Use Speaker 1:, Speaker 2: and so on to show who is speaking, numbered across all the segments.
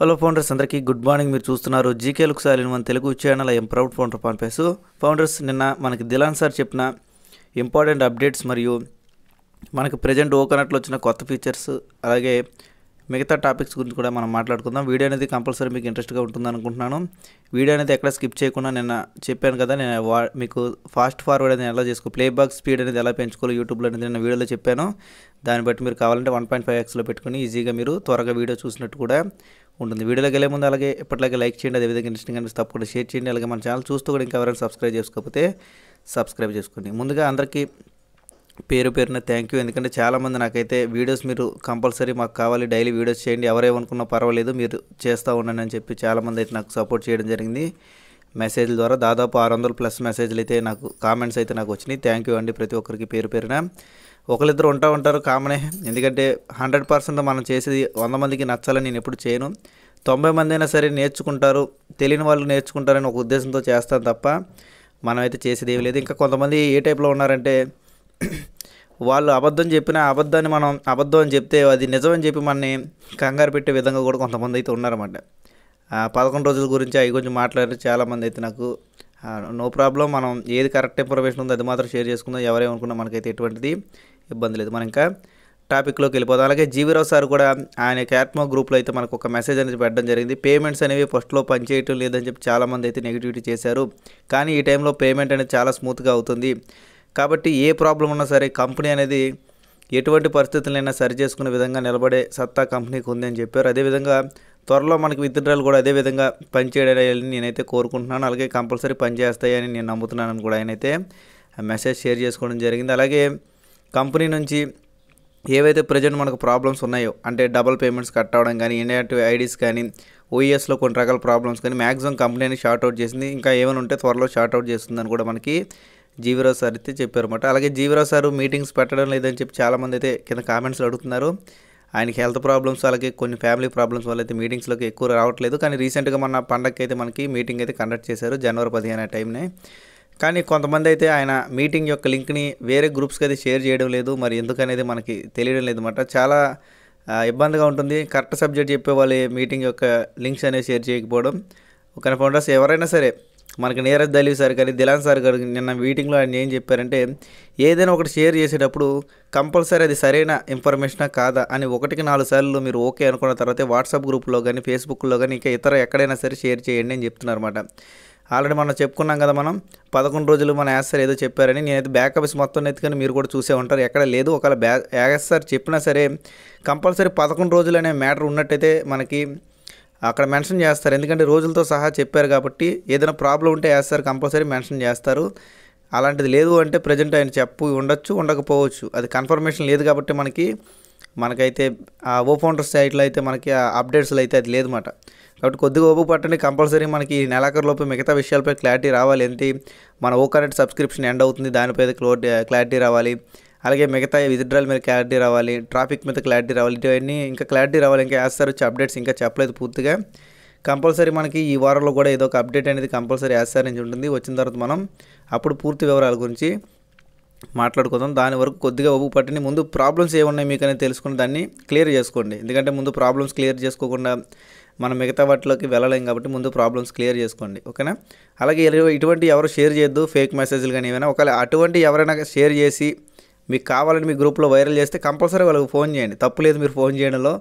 Speaker 1: hello founders అందరికీ good morning మీరు చూస్తున్నారు జీకే లుక్ సాలిన్ మన Telugu channel I'm proud founder పాన్పేసు ఫౌండర్స్ నిన్న మనకి దిలాన్ సార్ చెప్పిన ఇంపార్టెంట్ అప్డేట్స్ మరియు మనకి ప్రజెంట్ ఓకనట్లు వచ్చిన కొత్త ఫీచర్స్ అలాగే మిగతా టాపిక్స్ గురించి కూడా మనం మాట్లాడుకుందాం వీడియో అనేది కంపల్సరీ మీకు ఇంట్రెస్ట్గా ఉంటుంది అనుకుంటున్నాను వీడియో అనేది ఎక్కడ స్కిప్ చేయకుండా నిన్న చెప్పాను కదా నేను మీకు ఫాస్ట్ ఫార్వర్డ్ అనేది ఎలా చేసుకో ప్లేబ్యాక్ స్పీడ్ అనేది ఎలా పెంచుకోవాలి యూట్యూబ్లో అనేది నేను వీడియోలో చెప్పాను దాన్ని బట్టి మీరు కావాలంటే వన్ పాయింట్ ఫైవ్ ఎక్స్లో పెట్టుకుని ఈజీగా మీరు త్వరగా వీడియో చూసినట్టు కూడా ఉంటుంది వీడియోలోకి వెళ్ళే ముందు అలాగే ఎప్పటిలాగే లైక్ చేయండి అదేవిధంగా ఇంట్రెస్టింగ్ అనిపిస్తే తప్పకుండా షేర్ చేయండి అలాగే మన ఛానల్ చూస్తూ కూడా ఇంకా ఎవరైనా సబ్స్క్రైబ్ చేసుకోకపోతే సబ్స్క్రైబ్ చేసుకోండి ముందుగా అందరికీ పేరు పేరున థ్యాంక్ యూ ఎందుకంటే చాలామంది నాకైతే వీడియోస్ మీరు కంపల్సరీ మాకు కావాలి డైలీ వీడియోస్ చేయండి ఎవరేమనుకున్నా పర్వాలేదు మీరు చేస్తూ ఉండండి అని చెప్పి చాలామంది అయితే నాకు సపోర్ట్ చేయడం జరిగింది మెసేజ్ల ద్వారా దాదాపు ఆరు ప్లస్ మెసేజ్లు అయితే నాకు కామెంట్స్ అయితే నాకు వచ్చినాయి థ్యాంక్ యూ అండి ప్రతి ఒక్కరికి పేరు పేరున ఒకరిద్దరు ఉంటా ఉంటారు కామనే ఎందుకంటే హండ్రెడ్ పర్సెంట్ మనం చేసేది వంద మందికి నచ్చాలని నేను ఎప్పుడు చేయను తొంభై మంది అయినా సరే నేర్చుకుంటారు తెలియని వాళ్ళు నేర్చుకుంటారని ఒక ఉద్దేశంతో చేస్తాను తప్ప మనమైతే చేసేది ఏమి లేదు ఇంకా కొంతమంది ఏ టైప్లో ఉన్నారంటే వాళ్ళు అబద్ధం చెప్పిన అబద్ధాన్ని మనం అబద్ధం అని చెప్తే అది నిజం అని చెప్పి మనని కంగారు పెట్టే విధంగా కూడా కొంతమంది అయితే ఉన్నారన్నమాట పదకొండు రోజుల గురించి అవి గురించి మాట్లాడారు చాలామంది అయితే నాకు నో ప్రాబ్లం మనం ఏది కరెక్ట్ ఇన్ఫర్మేషన్ ఉందో అది మాత్రం షేర్ చేసుకుందాం ఎవరేమనుకున్నా మనకైతే ఎటువంటిది ఇబ్బంది లేదు మనం ఇంకా టాపిక్లోకి వెళ్ళిపోదాం అలాగే జీవీరావు సార్ కూడా ఆయన క్యాట్మో గ్రూప్లో అయితే మనకు ఒక మెసేజ్ అనేది పెట్టడం జరిగింది పేమెంట్స్ అనేవి ఫస్ట్లో పనిచేయటం లేదని చెప్పి చాలామంది అయితే నెగిటివిటీ చేశారు కానీ ఈ టైంలో పేమెంట్ అనేది చాలా స్మూత్గా అవుతుంది కాబట్టి ఏ ప్రాబ్లం ఉన్నా సరే కంపెనీ అనేది ఎటువంటి పరిస్థితులైనా సరి చేసుకునే విధంగా నిలబడే సత్తా కంపెనీకి ఉంది అని చెప్పారు అదేవిధంగా త్వరలో మనకి విత్డ్రాలు కూడా అదే విధంగా పనిచేయాలని నేనైతే కోరుకుంటున్నాను అలాగే కంపల్సరీ పనిచేస్తాయని నేను నమ్ముతున్నానని కూడా ఆయనైతే మెసేజ్ షేర్ చేసుకోవడం జరిగింది అలాగే కంపెనీ నుంచి ఏవైతే ప్రజెంట్ మనకు ప్రాబ్లమ్స్ ఉన్నాయో అంటే డబల్ పేమెంట్స్ కట్ అవ్వడం కానీ ఇన్యాక్టివ్ ఐడీస్ కానీ ఓఈఎస్లో కొన్ని రకాల ప్రాబ్లమ్స్ కానీ మ్యాక్సిమం కంపెనీని షార్ట్ అవుట్ చేసింది ఇంకా ఏమైనా ఉంటే త్వరలో షార్ట్ అవుట్ చేస్తుందని కూడా మనకి జీవరావు సార్ అయితే చెప్పారన్నమాట అలాగే జీవరావు సార్ మీటింగ్స్ పెట్టడం లేదని చెప్పి చాలామంది అయితే కింద కామెంట్స్లో అడుగుతున్నారు ఆయనకి హెల్త్ ప్రాబ్లమ్స్ అలాగే కొన్ని ఫ్యామిలీ ప్రాబ్లమ్స్ వల్ల అయితే మీటింగ్స్లోకి ఎక్కువ రావట్లేదు కానీ రీసెంట్గా మన పండగకి అయితే మనకి మీటింగ్ అయితే కండక్ట్ చేశారు జనవరి పదిహేను టైంనే కానీ కొంతమంది అయితే ఆయన మీటింగ్ యొక్క లింక్ని వేరే గ్రూప్స్కి అయితే షేర్ చేయడం లేదు మరి ఎందుకనేది మనకి తెలియడం లేదు అనమాట చాలా ఇబ్బందిగా ఉంటుంది కరెక్ట్ సబ్జెక్ట్ చెప్పే మీటింగ్ యొక్క లింక్స్ అనేవి షేర్ చేయకపోవడం కానీ ఫౌండర్స్ ఎవరైనా సరే మనకి నీరజ్ దలీవ్ సార్ కానీ దిలాన్ సార్ గారు నిన్న మీటింగ్లో ఆయన ఏం చెప్పారంటే ఏదైనా ఒకటి షేర్ చేసేటప్పుడు కంపల్సరీ అది సరైన ఇన్ఫర్మేషనా కాదా అని ఒకటికి నాలుగు సార్లు మీరు ఓకే అనుకున్న తర్వాత వాట్సాప్ గ్రూప్లో కానీ ఫేస్బుక్లో కానీ ఇంకా ఇతర ఎక్కడైనా సరే షేర్ చేయండి అని చెప్తున్నారు అనమాట ఆల్రెడీ మనం చెప్పుకున్నాం కదా మనం పదకొండు రోజులు మన యాసర్ ఏదో చెప్పారని నేనైతే బ్యాకప్స్ మొత్తం ఎత్తుకొని మీరు కూడా చూసే ఉంటారు ఎక్కడ లేదు ఒకవేళ బ్యా యాసర్ చెప్పినా సరే కంపల్సరీ పదకొండు రోజులు అనే మ్యాటర్ ఉన్నట్టయితే మనకి అక్కడ మెన్షన్ చేస్తారు ఎందుకంటే రోజులతో సహా చెప్పారు కాబట్టి ఏదైనా ప్రాబ్లం ఉంటే యాసర్ కంపల్సరీ మెన్షన్ చేస్తారు అలాంటిది లేదు అంటే ప్రజెంట్ ఆయన చెప్పు ఉండొచ్చు ఉండకపోవచ్చు అది కన్ఫర్మేషన్ లేదు కాబట్టి మనకి మనకైతే ఓ ఫౌండర్ సైట్లో అయితే మనకి అప్డేట్స్లో అయితే అది లేదన్నమాట కాబట్టి కొద్దిగా ఓపు పట్టండి కంపల్సరీ మనకి నెలాఖరులోపు మిగతా విషయాలపై క్లారిటీ రావాలి ఏంటి మన ఓ కరెంట్ సబ్స్క్రిప్షన్ ఎండ్ అవుతుంది దానిపై క్లారిటీ రావాలి అలాగే మిగతా విత్డ్రాల్ మీద క్లారిటీ రావాలి ట్రాఫిక్ మీద క్లారిటీ రావాలి ఇవన్నీ ఇంకా క్లారిటీ రావాలి ఇంకా వేస్తారు అప్డేట్స్ ఇంకా చెప్పలేదు పూర్తిగా కంపల్సరీ మనకి ఈ వారంలో కూడా ఏదో ఒక అప్డేట్ అనేది కంపల్సరీ వేస్తారని ఉంటుంది వచ్చిన తర్వాత మనం అప్పుడు పూర్తి వివరాల గురించి మాట్లాడుకుందాం దాని వరకు కొద్దిగా ఒప్పు పట్టని ముందు ప్రాబ్లమ్స్ ఏమున్నాయి మీకు అనేది తెలుసుకుని దాన్ని క్లియర్ చేసుకోండి ఎందుకంటే ముందు ప్రాబ్లమ్స్ క్లియర్ చేసుకోకుండా మనం మిగతా వాటిలోకి వెళ్ళలేం కాబట్టి ముందు ప్రాబ్లమ్స్ క్లియర్ చేసుకోండి ఓకేనా అలాగే ఇటువంటి ఎవరు షేర్ చేయొద్దు ఫేక్ మెసేజ్లు కానీ ఏమైనా ఒకవేళ అటువంటి ఎవరైనా షేర్ చేసి మీకు కావాలని మీ గ్రూప్లో వైరల్ చేస్తే కంపల్సరీ వాళ్ళకి ఫోన్ చేయండి తప్పు లేదు మీరు ఫోన్ చేయడంలో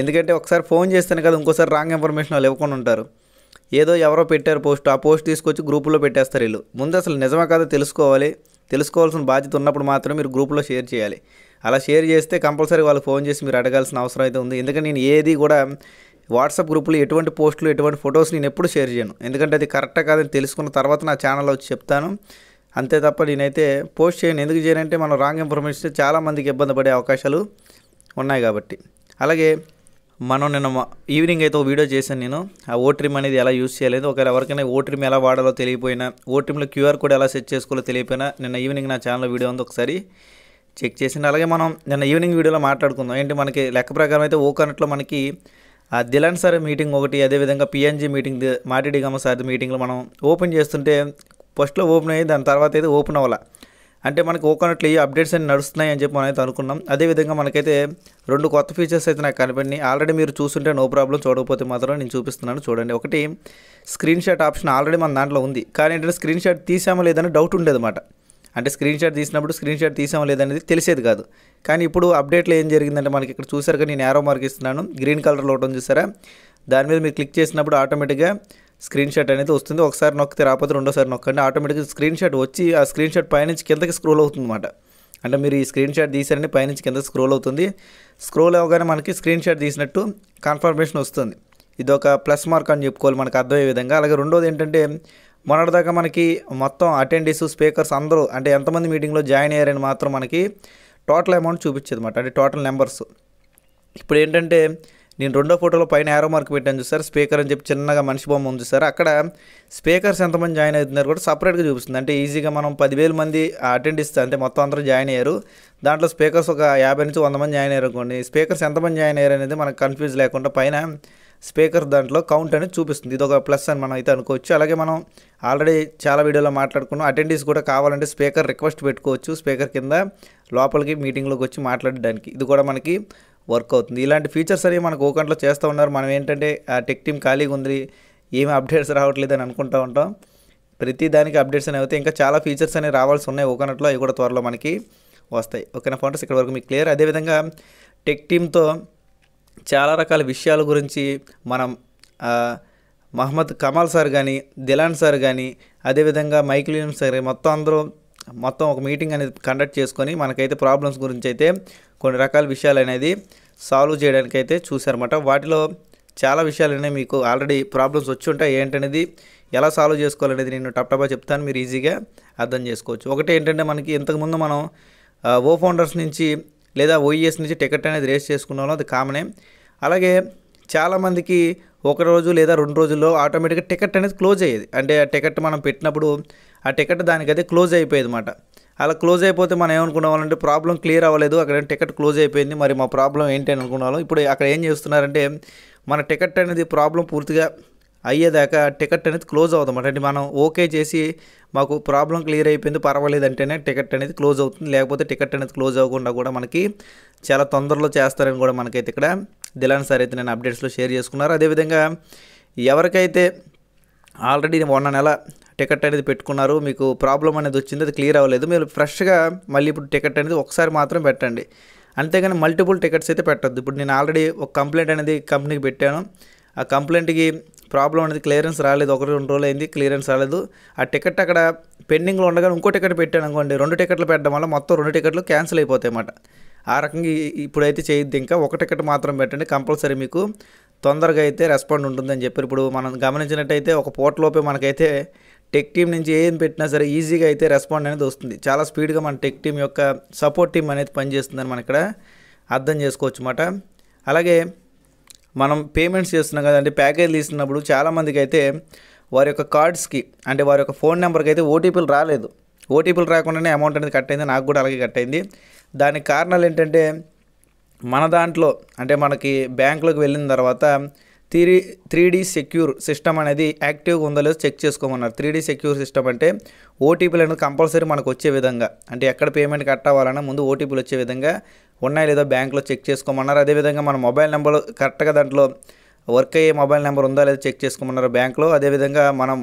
Speaker 1: ఎందుకంటే ఒకసారి ఫోన్ చేస్తేనే కదా ఇంకోసారి రాంగ్ ఇన్ఫర్మేషన్ వాళ్ళు ఇవ్వకుండా ఉంటారు ఏదో ఎవరో పెట్టారు పోస్ట్ ఆ పోస్ట్ తీసుకొచ్చి గ్రూపులో పెట్టేస్తారు వీళ్ళు ముందు అసలు నిజమే కాదో తెలుసుకోవాలి తెలుసుకోవాల్సిన బాధ్యత ఉన్నప్పుడు మాత్రం మీరు గ్రూప్లో షేర్ చేయాలి అలా షేర్ చేస్తే కంపల్సరీ వాళ్ళు ఫోన్ చేసి మీరు అడగాల్సిన అవసరం అయితే ఉంది ఎందుకంటే నేను ఏది కూడా వాట్సాప్ గ్రూపులు ఎటువంటి పోస్టులు ఎటువంటి ఫొటోస్ నేను ఎప్పుడు షేర్ చేయను ఎందుకంటే అది కరెక్టా కాదని తెలుసుకున్న తర్వాత నా ఛానల్లో వచ్చి చెప్తాను అంతే తప్ప నేనైతే పోస్ట్ చేయను ఎందుకు చేయను అంటే మనం రాంగ్ ఇన్ఫర్మేషన్ చాలామందికి ఇబ్బంది పడే అవకాశాలు ఉన్నాయి కాబట్టి అలాగే మనం నేను ఈవినింగ్ అయితే ఒక వీడియో చేశాను నేను ఆ ఓట్రిమ్ అనేది ఎలా యూస్ చేయలేదు ఒకవేళ ఎవరికైనా ఓట్రిమ్ ఎలా వాడాలో తెలియపోయినా ఓట్రిమ్లో క్యూఆర్ కోడ్ ఎలా సెట్ చేసుకోవాలో తెలియపోయినా నిన్న ఈవినింగ్ నా ఛానల్లో వీడియో ఉంది ఒకసారి చెక్ చేసింది అలాగే మనం నిన్న ఈవినింగ్ వీడియోలో మాట్లాడుకుందాం ఏంటి మనకి లెక్క ప్రకారం అయితే ఓకనట్లో మనకి ఆ దిలాన్ సార్ మీటింగ్ ఒకటి అదేవిధంగా పిఎన్జీ మీటింగ్ మాటిడిగమ్మ సార్ మీటింగ్లో మనం ఓపెన్ చేస్తుంటే ఫస్ట్లో ఓపెన్ అయ్యి దాని తర్వాత అయితే ఓపెన్ అవ్వాలి అంటే మనకు ఓకనట్లు అప్డేట్స్ అన్ని నడుస్తున్నాయి అని చెప్పి అయితే అనుకున్నాం అదేవిధంగా మనకైతే రెండు కొత్త ఫీచర్స్ అయితే నాకు కనపడినాయి ఆల్రెడీ మీరు చూస్తుంటే నో ప్రాబ్లం చూడకపోతే మాత్రం నేను చూపిస్తున్నాను చూడండి ఒకటి స్క్రీన్ షాట్ ఆప్షన్ ఆల్రెడీ మన దాంట్లో ఉంది కానీ ఏంటంటే స్క్రీన్ షాట్ తీసామో లేదని డౌట్ ఉండేదన్నమాట అంటే స్క్రీన్ షాట్ తీసినప్పుడు స్క్రీన్ షాట్ తీసామో లేదనేది తెలిసేది కాదు కానీ ఇప్పుడు అప్డేట్లో ఏం జరిగిందంటే మనకి ఇక్కడ చూసారుగా నేను ఏరో మార్క్ ఇస్తున్నాను గ్రీన్ కలర్లో ఒకటి సరే దాని మీద మీరు క్లిక్ చేసినప్పుడు ఆటోమేటిక్గా స్క్రీన్ షాట్ అనేది వస్తుంది ఒకసారి నొక్కితే రాకపోతే రెండోసారి నొక్కండి ఆటోమేటిక్గా స్క్రీన్ షాట్ వచ్చి ఆ స్క్రీన్ షాట్ పైనుంచి కిందకి స్క్రోల్ అన్నమాట అంటే మీరు ఈ స్క్రీన్ షాట్ తీసారని పైనుంచి కింద స్క్రోల్ అవుతుంది స్క్రోల్ అవ్వగానే మనకి స్క్రీన్ షాట్ తీసినట్టు కన్ఫర్మేషన్ వస్తుంది ఇది ఒక ప్లస్ మార్క్ అని చెప్పుకోవాలి మనకు అర్థమయ్యే విధంగా అలాగే రెండోది ఏంటంటే మొన్నటిదాకా మనకి మొత్తం అటెండీస్ స్పీకర్స్ అందరూ అంటే ఎంతమంది మీటింగ్లో జాయిన్ అయ్యారని మాత్రం మనకి టోటల్ అమౌంట్ చూపించేది అనమాట అంటే టోటల్ నెంబర్స్ ఇప్పుడు ఏంటంటే నేను రెండో ఫోటోలో పైన యారో మార్క్ పెట్టాను చూసారు స్పీకర్ అని చెప్పి చిన్నగా మనిషి బొమ్మ ఉంది సార్ అక్కడ స్పీకర్స్ ఎంతమంది జాయిన్ అవుతున్నారు కూడా సపరేట్గా చూపిస్తుంది అంటే ఈజీగా మనం పదివేల మంది అటెండ్ ఇస్తే అంటే మొత్తం అందరూ జాయిన్ అయ్యారు దాంట్లో స్పీకర్స్ ఒక యాభై నుంచి వంద మంది జాయిన్ అయ్యారు అనుకోండి స్పీకర్స్ ఎంతమంది జాయిన్ అయ్యారు అనేది మనకు కన్ఫ్యూజ్ లేకుండా పైన స్పీకర్ దాంట్లో కౌంట్ అనేది చూపిస్తుంది ఇది ఒక ప్లస్ అని మనం అయితే అనుకోవచ్చు అలాగే మనం ఆల్రెడీ చాలా వీడియోలో మాట్లాడుకున్నాం అటెండీస్ కూడా కావాలంటే స్పీకర్ రిక్వెస్ట్ పెట్టుకోవచ్చు స్పీకర్ కింద లోపలికి మీటింగ్లోకి వచ్చి మాట్లాడడానికి ఇది కూడా మనకి వర్క్ అవుతుంది ఇలాంటి ఫీచర్స్ అనేవి మనకు ఓకంట్లో చేస్తూ ఉన్నారు మనం ఏంటంటే ఆ టెక్ టీమ్ ఖాళీగా ఉంది ఏమి అప్డేట్స్ రావట్లేదు అని అనుకుంటూ ఉంటాం ప్రతి దానికి అప్డేట్స్ అనేవి అయితే ఇంకా చాలా ఫీచర్స్ అనేవి రావాల్సి ఉన్నాయి ఓకనట్లో అవి కూడా త్వరలో మనకి వస్తాయి ఓకేనా ఫోటోస్ ఇక్కడ వరకు మీకు క్లియర్ అదేవిధంగా టెక్ టీమ్తో చాలా రకాల విషయాల గురించి మనం మహమ్మద్ కమాల్ సార్ కానీ దిలాన్ సార్ కానీ అదేవిధంగా మైకిల్ సార్ మొత్తం అందరూ మొత్తం ఒక మీటింగ్ అనేది కండక్ట్ చేసుకొని మనకైతే ప్రాబ్లమ్స్ గురించి అయితే కొన్ని రకాల విషయాలు అనేది సాల్వ్ చేయడానికి అయితే చూసారన్నమాట వాటిలో చాలా అనేవి మీకు ఆల్రెడీ ప్రాబ్లమ్స్ వచ్చి ఉంటాయి ఏంటనేది ఎలా సాల్వ్ చేసుకోవాలనేది నేను టప్టపా చెప్తాను మీరు ఈజీగా అర్థం చేసుకోవచ్చు ఒకటి ఏంటంటే మనకి ఇంతకుముందు మనం ఓ ఫౌండర్స్ నుంచి లేదా ఓఈఎస్ నుంచి టికెట్ అనేది రేస్ చేసుకున్నాం అది కామనే అలాగే చాలామందికి ఒక రోజు లేదా రెండు రోజుల్లో ఆటోమేటిక్గా టికెట్ అనేది క్లోజ్ అయ్యేది అంటే ఆ టికెట్ మనం పెట్టినప్పుడు ఆ టికెట్ దానికైతే క్లోజ్ అయిపోయేది అనమాట అలా క్లోజ్ అయిపోతే మనం ఏమనుకునే వాళ్ళంటే ప్రాబ్లం క్లియర్ అవ్వలేదు అక్కడ టికెట్ క్లోజ్ అయిపోయింది మరి మా ప్రాబ్లం ఏంటి అని అనుకునే ఇప్పుడు అక్కడ ఏం చేస్తున్నారంటే మన టికెట్ అనేది ప్రాబ్లం పూర్తిగా అయ్యేదాకా టికెట్ అనేది క్లోజ్ అవుతాం అంటే మనం ఓకే చేసి మాకు ప్రాబ్లం క్లియర్ అయిపోయింది పర్వాలేదు అంటేనే టికెట్ అనేది క్లోజ్ అవుతుంది లేకపోతే టికెట్ అనేది క్లోజ్ అవ్వకుండా కూడా మనకి చాలా తొందరలో చేస్తారని కూడా మనకైతే ఇక్కడ దిలాన్ సార్ అయితే నేను అప్డేట్స్లో షేర్ చేసుకున్నారు అదేవిధంగా ఎవరికైతే ఆల్రెడీ వన్ నెల టికెట్ అనేది పెట్టుకున్నారు మీకు ప్రాబ్లం అనేది వచ్చింది అది క్లియర్ అవ్వలేదు మీరు ఫ్రెష్గా మళ్ళీ ఇప్పుడు టికెట్ అనేది ఒకసారి మాత్రం పెట్టండి అంతేగాని మల్టిపుల్ టికెట్స్ అయితే పెట్టద్దు ఇప్పుడు నేను ఆల్రెడీ ఒక కంప్లైంట్ అనేది కంపెనీకి పెట్టాను ఆ కంప్లైంట్కి ప్రాబ్లం అనేది క్లియరెన్స్ రాలేదు ఒకటి రెండు రోజులు అయింది క్లియరెన్స్ రాలేదు ఆ టికెట్ అక్కడ పెండింగ్లో ఉండగా ఇంకో టికెట్ పెట్టాను అనుకోండి రెండు టికెట్లు పెట్టడం వల్ల మొత్తం రెండు టికెట్లు క్యాన్సిల్ అయిపోతాయి అన్నమాట ఆ రకంగా ఇప్పుడైతే చేయొద్దు ఇంకా ఒక టికెట్ మాత్రం పెట్టండి కంపల్సరీ మీకు తొందరగా అయితే రెస్పాండ్ ఉంటుందని చెప్పి ఇప్పుడు మనం గమనించినట్టయితే ఒక లోపే మనకైతే టెక్ టీం నుంచి ఏం పెట్టినా సరే ఈజీగా అయితే రెస్పాండ్ అనేది వస్తుంది చాలా స్పీడ్గా మన టెక్ టీం యొక్క సపోర్ట్ టీం అనేది పనిచేస్తుందని మన ఇక్కడ అర్థం చేసుకోవచ్చు అన్నమాట అలాగే మనం పేమెంట్స్ చేస్తున్నాం కదా అంటే ప్యాకేజ్ తీస్తున్నప్పుడు చాలామందికి అయితే వారి యొక్క కార్డ్స్కి అంటే వారి యొక్క ఫోన్ నెంబర్కి అయితే ఓటీపీలు రాలేదు ఓటీపీలు రాకుండానే అమౌంట్ అనేది కట్ అయింది నాకు కూడా అలాగే కట్ అయింది దానికి కారణాలు ఏంటంటే మన దాంట్లో అంటే మనకి బ్యాంకులోకి వెళ్ళిన తర్వాత three three D secure system అనేది యాక్టివ్గా ఉందో లేదో చెక్ చేసుకోమన్నారు త్రీ డీ సెక్యూర్ సిస్టమ్ అంటే ఓటీపీలు అనేది కంపల్సరీ మనకు వచ్చే విధంగా అంటే ఎక్కడ పేమెంట్ కట్ అవ్వాలన్నా ముందు ఓటీపీలు వచ్చే విధంగా ఉన్నాయా లేదో బ్యాంకులో చెక్ చేసుకోమన్నారు అదేవిధంగా మన మొబైల్ నెంబర్ కరెక్ట్గా దాంట్లో వర్క్ అయ్యే మొబైల్ నెంబర్ ఉందా లేదా చెక్ చేసుకోమన్నారు బ్యాంకులో అదేవిధంగా మనం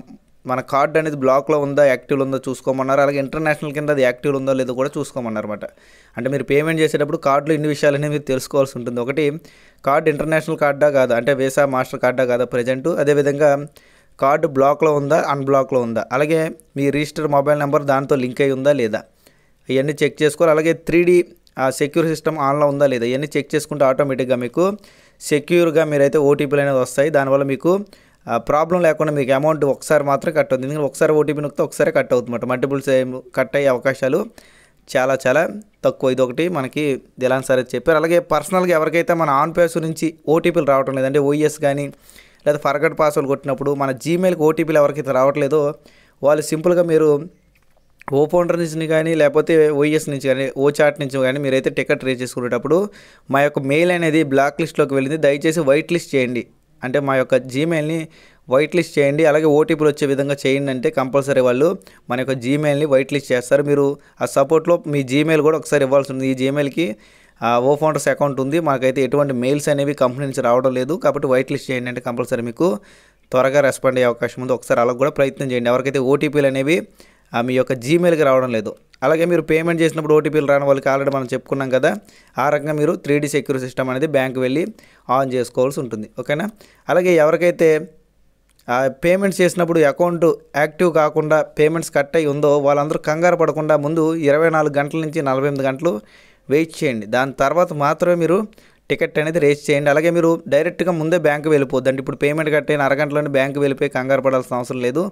Speaker 1: మన కార్డ్ అనేది బ్లాక్లో ఉందా యాక్టివ్లో ఉందో చూసుకోమన్నారు అలాగే ఇంటర్నేషనల్ కింద అది యాక్టివ్లో ఉందో లేదో కూడా చూసుకోమన్నారు అనమాట అంటే మీరు పేమెంట్ చేసేటప్పుడు కార్డులో ఇన్ని విషయాలు అనేవి మీరు తెలుసుకోవాల్సి ఉంటుంది ఒకటి కార్డ్ ఇంటర్నేషనల్ కార్డా కాదా అంటే వేసా మాస్టర్ కార్డా కాదా ప్రజెంటు అదేవిధంగా కార్డు బ్లాక్లో ఉందా అన్బ్లాక్లో ఉందా అలాగే మీ రిజిస్టర్ మొబైల్ నెంబర్ దాంతో లింక్ అయి ఉందా లేదా ఇవన్నీ చెక్ చేసుకోవాలి అలాగే త్రీ ఆ సెక్యూర్ సిస్టమ్ ఆన్లో ఉందా లేదా ఇవన్నీ చెక్ చేసుకుంటే ఆటోమేటిక్గా మీకు సెక్యూర్గా మీరైతే ఓటీపీలు అనేది వస్తాయి దానివల్ల మీకు ప్రాబ్లం లేకుండా మీకు అమౌంట్ ఒకసారి మాత్రం కట్ అవుతుంది ఎందుకంటే ఒకసారి ఓటీపీ నొక్కితే ఒకసారి కట్ అవుతుందన్నమాట సేమ్ కట్ అయ్యే అవకాశాలు చాలా చాలా తక్కువ ఇది ఒకటి మనకి దిలాన్ సార్ చెప్పారు అలాగే పర్సనల్గా ఎవరికైతే మన ఆన్ పేస్ నుంచి ఓటీపీలు రావటం లేదంటే ఓఈఎస్ కానీ e లేదా ఫర్గట్ పాస్వర్డ్ కొట్టినప్పుడు మన జీమెయిల్కి ఓటీపీలు ఎవరికైతే రావట్లేదో వాళ్ళు సింపుల్గా మీరు ఓ నుంచి కానీ లేకపోతే ఓఎస్ e నుంచి కానీ ఓ చాట్ నుంచి కానీ మీరైతే టికెట్ రీచ్ చేసుకునేటప్పుడు మా యొక్క మెయిల్ అనేది బ్లాక్ లిస్ట్లోకి వెళ్ళింది దయచేసి వైట్ లిస్ట్ చేయండి అంటే మా యొక్క జీమెయిల్ని వైట్ లిస్ట్ చేయండి అలాగే ఓటీపీలు వచ్చే విధంగా చేయండి అంటే కంపల్సరీ వాళ్ళు మన యొక్క జీమెయిల్ని వైట్ లిస్ట్ చేస్తారు మీరు ఆ సపోర్ట్లో మీ జీమెయిల్ కూడా ఒకసారి ఇవ్వాల్సి ఉంది ఈ జీమెయిల్కి ఓ ఫౌండర్స్ అకౌంట్ ఉంది మాకైతే ఎటువంటి మెయిల్స్ అనేవి కంపెనీ నుంచి రావడం లేదు కాబట్టి వైట్ లిస్ట్ చేయండి అంటే కంపల్సరీ మీకు త్వరగా రెస్పాండ్ అయ్యే అవకాశం ఉంది ఒకసారి అలా కూడా ప్రయత్నం చేయండి ఎవరికైతే ఓటీపీలు అనేవి మీ యొక్క జీమెయిల్కి రావడం లేదు అలాగే మీరు పేమెంట్ చేసినప్పుడు ఓటీపీలు రాని వాళ్ళకి ఆల్రెడీ మనం చెప్పుకున్నాం కదా ఆ రకంగా మీరు త్రీ సెక్యూర్ సిస్టమ్ అనేది బ్యాంక్ వెళ్ళి ఆన్ చేసుకోవాల్సి ఉంటుంది ఓకేనా అలాగే ఎవరికైతే పేమెంట్స్ చేసినప్పుడు అకౌంట్ యాక్టివ్ కాకుండా పేమెంట్స్ కట్ అయి ఉందో వాళ్ళందరూ కంగారు పడకుండా ముందు ఇరవై నాలుగు గంటల నుంచి నలభై ఎనిమిది గంటలు వెయిట్ చేయండి దాని తర్వాత మాత్రమే మీరు టికెట్ అనేది రేస్ చేయండి అలాగే మీరు డైరెక్ట్గా ముందే బ్యాంకు వెళ్ళిపోద్దండి ఇప్పుడు పేమెంట్ కట్టయిన అరగంటలోనే బ్యాంకు వెళ్ళిపోయి కంగారు పడాల్సిన అవసరం లేదు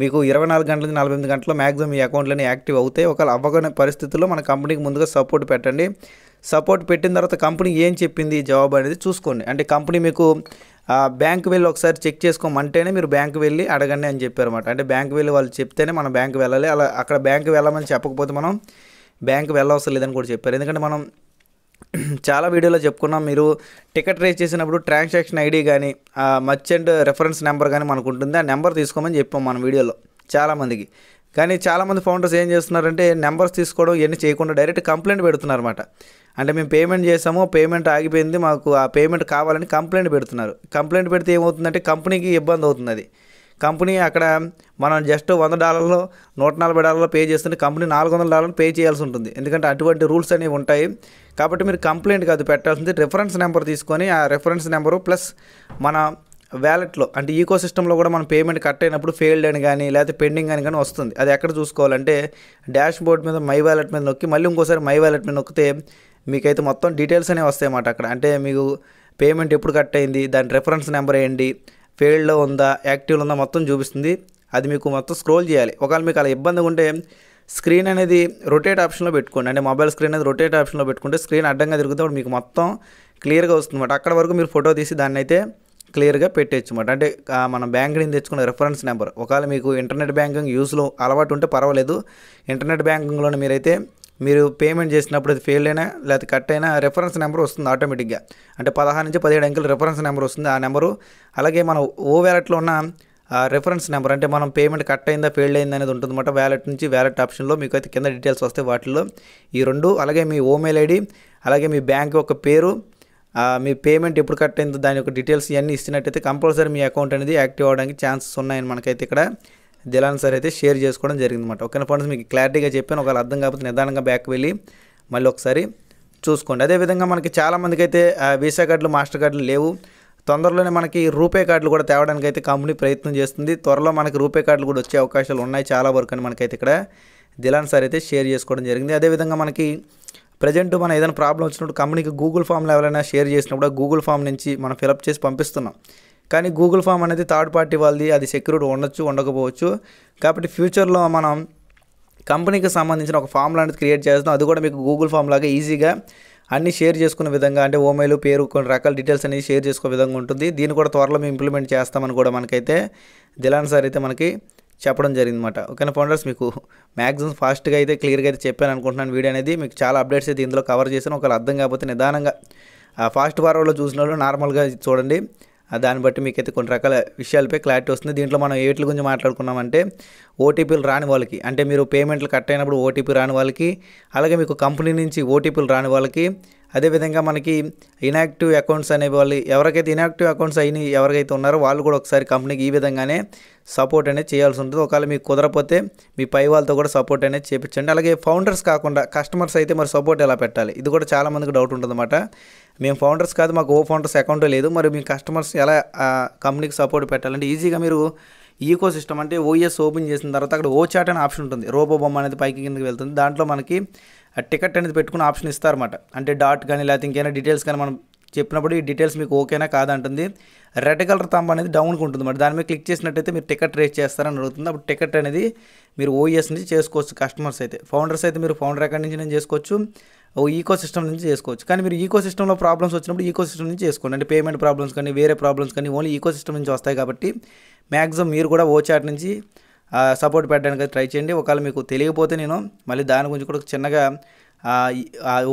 Speaker 1: మీకు ఇరవై నాలుగు గంటల నుంచి నలభై ఎనిమిది గంటల్లో మ్యాక్సిమం మీ అకౌంట్లన్నీ యాక్టివ్ అవుతాయి ఒకవేళ అవ్వకనే పరిస్థితుల్లో మన కంపెనీకి ముందుగా సపోర్ట్ పెట్టండి సపోర్ట్ పెట్టిన తర్వాత కంపెనీ ఏం చెప్పింది జవాబు అనేది చూసుకోండి అంటే కంపెనీ మీకు బ్యాంక్ వెళ్ళి ఒకసారి చెక్ చేసుకోమంటేనే మీరు బ్యాంకు వెళ్ళి అడగండి అని చెప్పారన్నమాట అంటే బ్యాంక్ వెళ్ళి వాళ్ళు చెప్తేనే మనం బ్యాంకు వెళ్ళాలి అలా అక్కడ బ్యాంకు వెళ్ళమని చెప్పకపోతే మనం బ్యాంకు వెళ్ళవసరం లేదని కూడా చెప్పారు ఎందుకంటే మనం చాలా వీడియోలో చెప్పుకున్నాం మీరు టికెట్ రేస్ చేసినప్పుడు ట్రాన్సాక్షన్ ఐడి కానీ మర్చెంట్ రెఫరెన్స్ నెంబర్ కానీ మనకు ఉంటుంది ఆ నెంబర్ తీసుకోమని చెప్పాం మన వీడియోలో చాలామందికి కానీ చాలామంది ఫౌండర్స్ ఏం చేస్తున్నారంటే నెంబర్స్ తీసుకోవడం ఇవన్నీ చేయకుండా డైరెక్ట్ కంప్లైంట్ పెడుతున్నారు అనమాట అంటే మేము పేమెంట్ చేసాము పేమెంట్ ఆగిపోయింది మాకు ఆ పేమెంట్ కావాలని కంప్లైంట్ పెడుతున్నారు కంప్లైంట్ పెడితే ఏమవుతుందంటే కంపెనీకి ఇబ్బంది అవుతుంది అది కంపెనీ అక్కడ మనం జస్ట్ వంద డాలర్లు నూట నలభై డాలర్లు పే చేస్తుంది కంపెనీ నాలుగు వందల డాలర్లు పే చేయాల్సి ఉంటుంది ఎందుకంటే అటువంటి రూల్స్ అనేవి ఉంటాయి కాబట్టి మీరు కంప్లైంట్ కాదు పెట్టాల్సింది రిఫరెన్స్ నెంబర్ తీసుకొని ఆ రిఫరెన్స్ నెంబరు ప్లస్ మన వ్యాలెట్లో అంటే ఈకో సిస్టంలో కూడా మనం పేమెంట్ కట్ అయినప్పుడు ఫెయిల్డ్ అని కానీ లేకపోతే పెండింగ్ అని కానీ వస్తుంది అది ఎక్కడ చూసుకోవాలంటే డాష్ బోర్డ్ మీద మై వ్యాలెట్ మీద నొక్కి మళ్ళీ ఇంకోసారి మై వ్యాలెట్ మీద నొక్కితే మీకైతే మొత్తం డీటెయిల్స్ అనేవి వస్తాయన్నమాట అక్కడ అంటే మీకు పేమెంట్ ఎప్పుడు కట్ అయింది దాని రిఫరెన్స్ నెంబర్ ఏంటి ఫెయిల్డ్లో ఉందా యాక్టివ్లో ఉందా మొత్తం చూపిస్తుంది అది మీకు మొత్తం స్క్రోల్ చేయాలి ఒకవేళ మీకు అలా ఇబ్బందిగా ఉంటే స్క్రీన్ అనేది రొటేట్ ఆప్షన్లో పెట్టుకోండి అంటే మొబైల్ స్క్రీన్ అనేది రొటేట్ ఆప్షన్లో పెట్టుకుంటే స్క్రీన్ అడ్డంగా తిరుగుతే మీకు మొత్తం క్లియర్గా వస్తుంది అనమాట అక్కడ వరకు మీరు ఫోటో తీసి దాన్ని అయితే క్లియర్గా అనమాట అంటే మన బ్యాంక్ నుంచి తెచ్చుకున్న రిఫరెన్స్ నెంబర్ ఒకవేళ మీకు ఇంటర్నెట్ బ్యాంకింగ్ యూస్లో అలవాటు ఉంటే పర్వాలేదు ఇంటర్నెట్ బ్యాంకింగ్లోనే మీరైతే మీరు పేమెంట్ చేసినప్పుడు అది ఫెయిల్ అయినా లేకపోతే కట్ అయినా రెఫరెన్స్ నెంబర్ వస్తుంది ఆటోమేటిక్గా అంటే పదహారు నుంచి పదిహేడు అంకెలు రెఫరెన్స్ నెంబర్ వస్తుంది ఆ నెంబరు అలాగే మనం ఓ వ్యాలెట్లో ఉన్న రెఫరెన్స్ నెంబర్ అంటే మనం పేమెంట్ కట్ అయిందా ఫెయిల్డ్ అయిందా అనేది ఉంటుందన్నమాట వ్యాలెట్ నుంచి వ్యాలెట్ ఆప్షన్లో మీకు అయితే కింద డీటెయిల్స్ వస్తాయి వాటిల్లో ఈ రెండు అలాగే మీ ఓమెయిల్ ఐడి అలాగే మీ బ్యాంక్ యొక్క పేరు మీ పేమెంట్ ఎప్పుడు కట్ అయిందో దాని యొక్క డీటెయిల్స్ ఇవన్నీ ఇచ్చినట్టయితే కంపల్సరీ మీ అకౌంట్ అనేది యాక్టివ్ అవ్వడానికి ఛాన్సెస్ ఉన్నాయని మనకైతే ఇక్కడ జలాన్ సార్ అయితే షేర్ చేసుకోవడం జరిగిందన్నమాట ఓకేనా ఫ్రెండ్స్ మీకు క్లారిటీగా చెప్పాను ఒకవేళ అర్థం కాకపోతే నిదానంగా బ్యాక్ వెళ్ళి మళ్ళీ ఒకసారి చూసుకోండి అదేవిధంగా మనకి చాలామందికి అయితే వీసా కార్డులు మాస్టర్ కార్డులు లేవు తొందరలోనే మనకి రూపే కార్డులు కూడా తేవడానికి అయితే కంపెనీ ప్రయత్నం చేస్తుంది త్వరలో మనకి రూపే కార్డులు కూడా వచ్చే అవకాశాలు ఉన్నాయి చాలా వరకు అని మనకైతే ఇక్కడ దిలాన్ సార్ అయితే షేర్ చేసుకోవడం జరిగింది అదేవిధంగా మనకి ప్రజెంట్ మన ఏదైనా ప్రాబ్లం వచ్చినప్పుడు కంపెనీకి గూగుల్ ఫామ్లో ఎవరైనా షేర్ చేసినప్పుడు గూగుల్ ఫామ్ నుంచి మనం ఫిలప్ చేసి పంపిస్తున్నాం కానీ గూగుల్ ఫామ్ అనేది థర్డ్ పార్టీ వాళ్ళది అది సెక్యూర్డ్ ఉండొచ్చు ఉండకపోవచ్చు కాబట్టి ఫ్యూచర్లో మనం కంపెనీకి సంబంధించిన ఒక ఫామ్ లాంటిది క్రియేట్ చేస్తాం అది కూడా మీకు గూగుల్ ఫామ్ లాగా ఈజీగా అన్నీ షేర్ చేసుకునే విధంగా అంటే ఓమెయిల్ పేరు కొన్ని రకాల డీటెయిల్స్ అనేది షేర్ చేసుకునే విధంగా ఉంటుంది దీన్ని కూడా త్వరలో మేము ఇంప్లిమెంట్ చేస్తామని కూడా మనకైతే దిలాన్ సార్ అయితే మనకి చెప్పడం జరిగిందన్నమాట ఓకేనా ఫౌండర్స్ మీకు మ్యాక్సిమం ఫాస్ట్గా అయితే క్లియర్గా అయితే చెప్పాను అనుకుంటున్నాను వీడియో అనేది మీకు చాలా అప్డేట్స్ అయితే ఇందులో కవర్ చేసిన ఒకవేళ అర్థం కాకపోతే నిదానంగా ఫాస్ట్ ఫార్వర్డ్లో చూసిన వాళ్ళు నార్మల్గా చూడండి దాన్ని బట్టి మీకైతే కొన్ని రకాల విషయాలపై క్లారిటీ వస్తుంది దీంట్లో మనం ఏట్ల గురించి మాట్లాడుకున్నామంటే ఓటీపీలు రాని వాళ్ళకి అంటే మీరు పేమెంట్లు కట్ అయినప్పుడు ఓటీపీ రాని వాళ్ళకి అలాగే మీకు కంపెనీ నుంచి ఓటీపీలు రాని వాళ్ళకి అదేవిధంగా మనకి ఇనాక్టివ్ అకౌంట్స్ అనే వాళ్ళు ఎవరికైతే ఇనాక్టివ్ అకౌంట్స్ అయిన ఎవరికైతే ఉన్నారో వాళ్ళు కూడా ఒకసారి కంపెనీకి ఈ విధంగానే సపోర్ట్ అనేది చేయాల్సి ఉంటుంది ఒకవేళ మీకు కుదరపోతే మీ పై వాళ్ళతో కూడా సపోర్ట్ అనేది చేపించండి అలాగే ఫౌండర్స్ కాకుండా కస్టమర్స్ అయితే మరి సపోర్ట్ ఎలా పెట్టాలి ఇది కూడా చాలామందికి డౌట్ ఉంటుందన్నమాట మేము ఫౌండర్స్ కాదు మాకు ఓ ఫౌండర్స్ అకౌంట్ లేదు మరి మీ కస్టమర్స్ ఎలా కంపెనీకి సపోర్ట్ పెట్టాలంటే ఈజీగా మీరు ఈకో సిస్టమ్ అంటే ఓఎస్ ఓపెన్ చేసిన తర్వాత అక్కడ ఓ చాట్ అనే ఆప్షన్ ఉంటుంది రోబో బొమ్మ అనేది పైకి కిందకి వెళ్తుంది దాంట్లో మనకి టికెట్ అనేది పెట్టుకుని ఆప్షన్ ఇస్తారన్నమాట అంటే డాట్ కానీ లేకపోతే ఇంకైనా డీటెయిల్స్ కానీ మనం చెప్పినప్పుడు ఈ డీటెయిల్స్ మీకు ఓకేనా కాదంటుంది రెడ్ కలర్ తంబ అనేది డౌన్కి ఉంటుంది మరి దాని మీద క్లిక్ చేసినట్టయితే మీరు టికెట్ రేస్ చేస్తారని అడుగుతుంది అప్పుడు టికెట్ అనేది మీరు ఓఎస్ నుంచి చేసుకోవచ్చు కస్టమర్స్ అయితే ఫౌండర్స్ అయితే మీరు ఫౌండర్ అకౌంట్ నుంచి నేను చేసుకోవచ్చు ఓ ఈకో సిస్టమ్ నుంచి చేసుకోవచ్చు కానీ మీరు ఈకో సిస్టమ్లో ప్రాబ్లమ్స్ వచ్చినప్పుడు ఈకో సిస్టమ్ నుంచి చేసుకోండి అంటే పేమెంట్ ప్రాబ్లమ్స్ కానీ వేరే ప్రాబ్లమ్స్ కానీ ఓన్లీ ఈకో సిస్టమ్ నుంచి వస్తాయి కాబట్టి మ్యాక్సిమం మీరు కూడా ఓ చాట్ నుంచి సపోర్ట్ పెట్టడానికి ట్రై చేయండి ఒకవేళ మీకు తెలియకపోతే నేను మళ్ళీ దాని గురించి కూడా చిన్నగా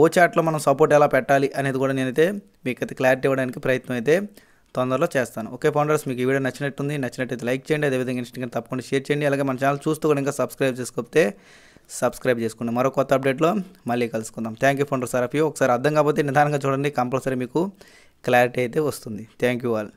Speaker 1: ఓ చాట్లో మనం సపోర్ట్ ఎలా పెట్టాలి అనేది కూడా నేనైతే మీకు అయితే క్లారిటీ ఇవ్వడానికి ప్రయత్నం అయితే తొందరలో చేస్తాను ఓకే ఫౌండర్స్ మీకు ఈ వీడియో నచ్చినట్టుంది నచ్చినట్టయితే లైక్ చేయండి అదేవిధంగా ఇన్స్టాగ్రామ్ తప్పకుండా షేర్ చేయండి అలాగే మన ఛానల్ చూస్తూ కూడా ఇంకా సబ్స్క్రైబ్ చేసుకోకపోతే సబ్స్క్రైబ్ చేసుకోండి మరో కొత్త అప్డేట్లో మళ్ళీ కలుసుకుందాం థ్యాంక్ యూ ఫండ్రు సార్ ఒకసారి అర్థం కాకపోతే నిదానంగా చూడండి కంపల్సరీ మీకు క్లారిటీ అయితే వస్తుంది థ్యాంక్ యూ ఆల్